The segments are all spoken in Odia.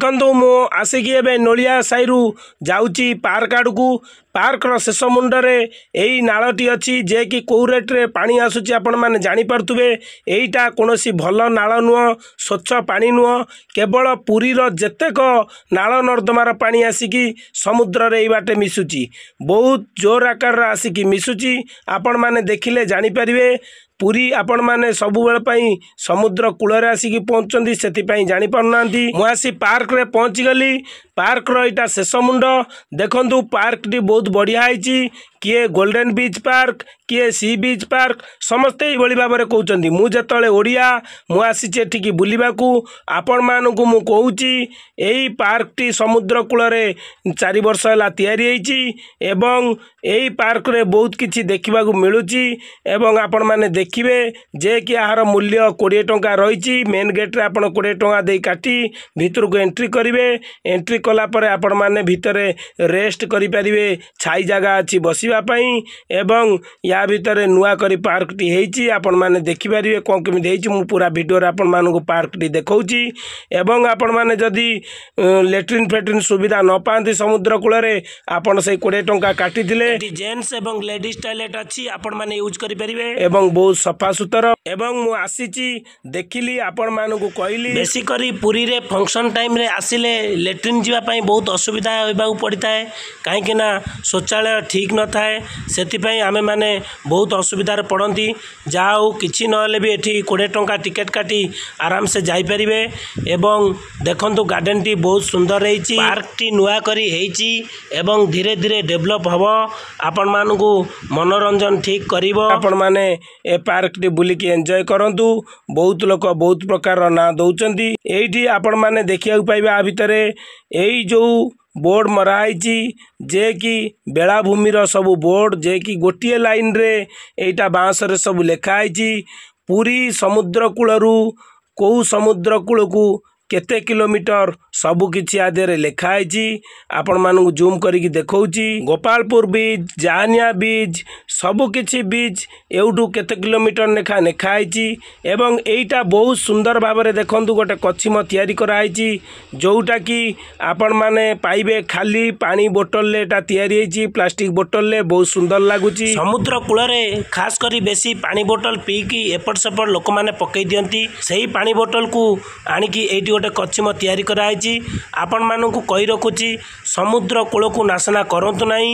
ଦେଖନ୍ତୁ ମୁଁ ଆସିକି ଏବେ ନୋଳିଆ ସାହିରୁ ଯାଉଛି ପାର୍କ ଆଡ଼କୁ ପାର୍କର ଶେଷ ମୁଣ୍ଡରେ ଏଇ ନାଳଟି ଅଛି ଯିଏକି କେଉଁ ରେଟ୍ରେ ପାଣି ଆସୁଛି ଆପଣମାନେ ଜାଣିପାରୁଥିବେ ଏଇଟା କୌଣସି ଭଲ ନାଳ ନୁହଁ ସ୍ୱଚ୍ଛ ପାଣି ନୁହଁ କେବଳ ପୁରୀର ଯେତେକ ନାଳ ନର୍ଦ୍ଦମାର ପାଣି ଆସିକି ସମୁଦ୍ରରେ ଏଇ ବାଟେ ମିଶୁଛି ବହୁତ ଜୋର ଆକାରରେ ଆସିକି ମିଶୁଛି ଆପଣମାନେ ଦେଖିଲେ ଜାଣିପାରିବେ ପୁରୀ ଆପଣମାନେ ସବୁବେଳ ପାଇଁ ସମୁଦ୍ର କୂଳରେ ଆସିକି ପହଞ୍ଚନ୍ତି ସେଥିପାଇଁ ଜାଣିପାରୁନାହାନ୍ତି ମୁଁ ଆସି ପାର୍କରେ ପହଞ୍ଚିଗଲି ପାର୍କର ଏଇଟା ଶେଷ ମୁଣ୍ଡ ଦେଖନ୍ତୁ ପାର୍କଟି ବହୁତ ବଢ଼ିଆ ହେଇଛି କିଏ ଗୋଲ୍ଡେନ୍ ବିଚ୍ ପାର୍କ କିଏ ସି ବିଚ୍ ପାର୍କ ସମସ୍ତେ ଏଇଭଳି ଭାବରେ କହୁଛନ୍ତି ମୁଁ ଯେତେବେଳେ ଓଡ଼ିଆ ମୁଁ ଆସିଛି ଏଠିକି ବୁଲିବାକୁ ଆପଣମାନଙ୍କୁ ମୁଁ କହୁଛି ଏହି ପାର୍କଟି ସମୁଦ୍ର କୂଳରେ ଚାରି ବର୍ଷ ହେଲା ତିଆରି ହେଇଛି ଏବଂ ଏହି ପାର୍କରେ ବହୁତ କିଛି ଦେଖିବାକୁ ମିଳୁଛି ଏବଂ ଆପଣମାନେ ଦେଖିବେ ଯେ କି ଏହାର ମୂଲ୍ୟ କୋଡ଼ିଏ ଟଙ୍କା ରହିଛି ମେନ୍ ଗେଟ୍ରେ ଆପଣ କୋଡ଼ିଏ ଟଙ୍କା ଦେଇ କାଟି ଭିତରକୁ ଏଣ୍ଟ୍ରି କରିବେ ଏଣ୍ଟ୍ରି କଲାପରେ ଆପଣମାନେ ଭିତରେ ରେଷ୍ଟ କରିପାରିବେ ଛାଇ ଜାଗା ଅଛି ବସିବା ପାଇଁ ଏବଂ ୟା ଭିତରେ ନୂଆ କରି ପାର୍କଟି ହେଇଛି ଆପଣମାନେ ଦେଖିପାରିବେ କ'ଣ କେମିତି ହେଇଛି ମୁଁ ପୁରା ଭିଡ଼ିଓରେ ଆପଣମାନଙ୍କୁ ପାର୍କଟି ଦେଖାଉଛି ଏବଂ ଆପଣମାନେ ଯଦି ଲେଟ୍ରିନ୍ ଫେଟ୍ରିନ୍ ସୁବିଧା ନ ପାଆନ୍ତି ସମୁଦ୍ର କୂଳରେ ଆପଣ ସେଇ କୋଡ଼ିଏ ଟଙ୍କା କାଟିଥିଲେ ଜେଣ୍ଟସ୍ ଏବଂ ଲେଡ଼ିଜ୍ ଟଏଲେଟ୍ ଅଛି ଆପଣମାନେ ୟୁଜ୍ କରିପାରିବେ ଏବଂ ବହୁତ ସଫା ସୁତର ଏବଂ ମୁଁ ଆସିଛି ଦେଖିଲି ଆପଣମାନଙ୍କୁ କହିଲି ବେଶୀ କରି ପୁରୀରେ ଫଙ୍କସନ୍ ଟାଇମ୍ରେ ଆସିଲେ ଲେଟ୍ରିନ୍ ଯିବା ପାଇଁ ବହୁତ ଅସୁବିଧା ହେବାକୁ ପଡ଼ିଥାଏ କାହିଁକିନା ଶୌଚାଳୟ ଠିକ୍ ନଥାଏ ସେଥିପାଇଁ ଆମେମାନେ ବହୁତ ଅସୁବିଧାରେ ପଡ଼ନ୍ତି ଯାହା ହଉ କିଛି ନହେଲେ ବି ଏଠି କୋଡ଼ିଏ ଟଙ୍କା ଟିକେଟ୍ କାଟି ଆରାମସେ ଯାଇପାରିବେ ଏବଂ ଦେଖନ୍ତୁ ଗାର୍ଡ଼େନଟି ବହୁତ ସୁନ୍ଦର ହେଇଛି ପାର୍କଟି ନୂଆ କରି ହେଇଛି ଏବଂ ଧୀରେ ଧୀରେ ଡେଭଲପ୍ ହେବ ଆପଣମାନଙ୍କୁ ମନୋରଞ୍ଜନ ଠିକ୍ କରିବ ଆପଣମାନେ ଏ ପାର୍କଟି ବୁଲିକି ଏନ୍ଜୟ କରନ୍ତୁ ବହୁତ ଲୋକ ବହୁତ ପ୍ରକାରର ନାଁ ଦେଉଛନ୍ତି ଏଇଠି ଆପଣମାନେ ଦେଖିବାକୁ ପାଇବେ ଆ ଭିତରେ ଏଇ ଯେଉଁ ବୋର୍ଡ଼ ମରାହେଇଛି ଯେ କି ବେଳାଭୂମିର ସବୁ ବୋର୍ଡ଼ ଯେ କି ଗୋଟିଏ ଲାଇନ୍ରେ ଏଇଟା ବାଉଁଶରେ ସବୁ ଲେଖା ହେଇଛି ପୁରୀ ସମୁଦ୍ରକୂଳରୁ କେଉଁ ସମୁଦ୍ରକୂଳକୁ କେତେ କିଲୋମିଟର ସବୁକିଛି ଆ ଦେହରେ ଲେଖା ହେଇଛି ଆପଣମାନଙ୍କୁ ଜୁମ୍ କରିକି ଦେଖାଉଛି ଗୋପାଳପୁର ବିଚ୍ ଜାହାନିଆ ବିଚ୍ ସବୁକିଛି ବିଚ୍ ଏଉଠୁ କେତେ କିଲୋମିଟର ଲେଖା ଲେଖା ହେଇଛି ଏବଂ ଏଇଟା ବହୁତ ସୁନ୍ଦର ଭାବରେ ଦେଖନ୍ତୁ ଗୋଟେ କଛିମ ତିଆରି କରାହେଇଛି ଯେଉଁଟାକି ଆପଣମାନେ ପାଇବେ ଖାଲି ପାଣି ବୋଟଲରେ ଏଇଟା ତିଆରି ହେଇଛି ପ୍ଲାଷ୍ଟିକ୍ ବୋଟଲରେ ବହୁତ ସୁନ୍ଦର ଲାଗୁଛି ସମୁଦ୍ର କୂଳରେ ଖାସ କରି ବେଶୀ ପାଣି ବୋଟଲ ପିଇକି ଏପଟ ସେପଟ ଲୋକମାନେ ପକାଇ ଦିଅନ୍ତି ସେହି ପାଣି ବୋଟଲକୁ ଆଣିକି ଏଇଠି ଗୋଟେ କଛିମ ତିଆରି କରାହେଇଛି ଦେଇଛି ଆପଣମାନଙ୍କୁ କହି ରଖୁଛି ସମୁଦ୍ର କୂଳକୁ ନାସନା କରନ୍ତୁ ନାହିଁ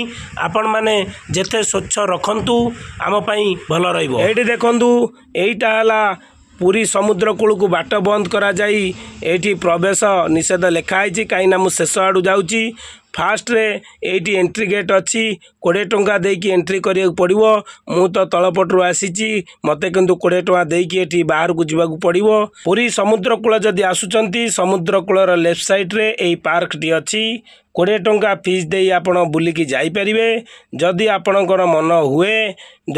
ଆପଣମାନେ ଯେତେ ସ୍ୱଚ୍ଛ ରଖନ୍ତୁ ଆମ ପାଇଁ ଭଲ ରହିବ ଏଇଠି ଦେଖନ୍ତୁ ଏଇଟା ହେଲା ପୁରୀ ସମୁଦ୍ର କୂଳକୁ ବାଟ ବନ୍ଦ କରାଯାଇ ଏଇଠି ପ୍ରବେଶ ନିଷେଧ ଲେଖା ହେଇଛି କାହିଁକିନା ମୁଁ ଶେଷ ଆଡ଼ୁ ଯାଉଛି ଫାଷ୍ଟରେ ଏଇଠି ଏଣ୍ଟ୍ରି ଗେଟ୍ ଅଛି କୋଡ଼ିଏ ଟଙ୍କା ଦେଇକି ଏଣ୍ଟ୍ରି କରିବାକୁ ପଡ଼ିବ ମୁଁ ତ ତଳପଟରୁ ଆସିଛି ମୋତେ କିନ୍ତୁ କୋଡ଼ିଏ ଟଙ୍କା ଦେଇକି ଏଠି ବାହାରକୁ ଯିବାକୁ ପଡ଼ିବ ପୁରୀ ସମୁଦ୍ର କୂଳ ଯଦି ଆସୁଛନ୍ତି ସମୁଦ୍ର କୂଳର ଲେଫ୍ଟ ସାଇଡ଼୍ରେ ଏହି ପାର୍କଟି ଅଛି କୋଡ଼ିଏ ଟଙ୍କା ଫିସ୍ ଦେଇ ଆପଣ ବୁଲିକି ଯାଇପାରିବେ ଯଦି ଆପଣଙ୍କର ମନ ହୁଏ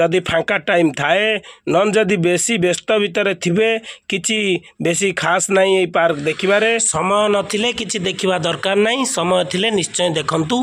ଯଦି ଫାଙ୍କା ଟାଇମ୍ ଥାଏ ନହେଲେ ଯଦି ବେଶୀ ବ୍ୟସ୍ତ ଭିତରେ ଥିବେ କିଛି ବେଶୀ ଖାସ୍ ନାହିଁ ଏଇ ପାର୍କ ଦେଖିବାରେ ସମୟ ନଥିଲେ କିଛି ଦେଖିବା ଦରକାର ନାହିଁ ସମୟ ଥିଲେ ନିଶ୍ଚୟ ଦେଖନ୍ତୁ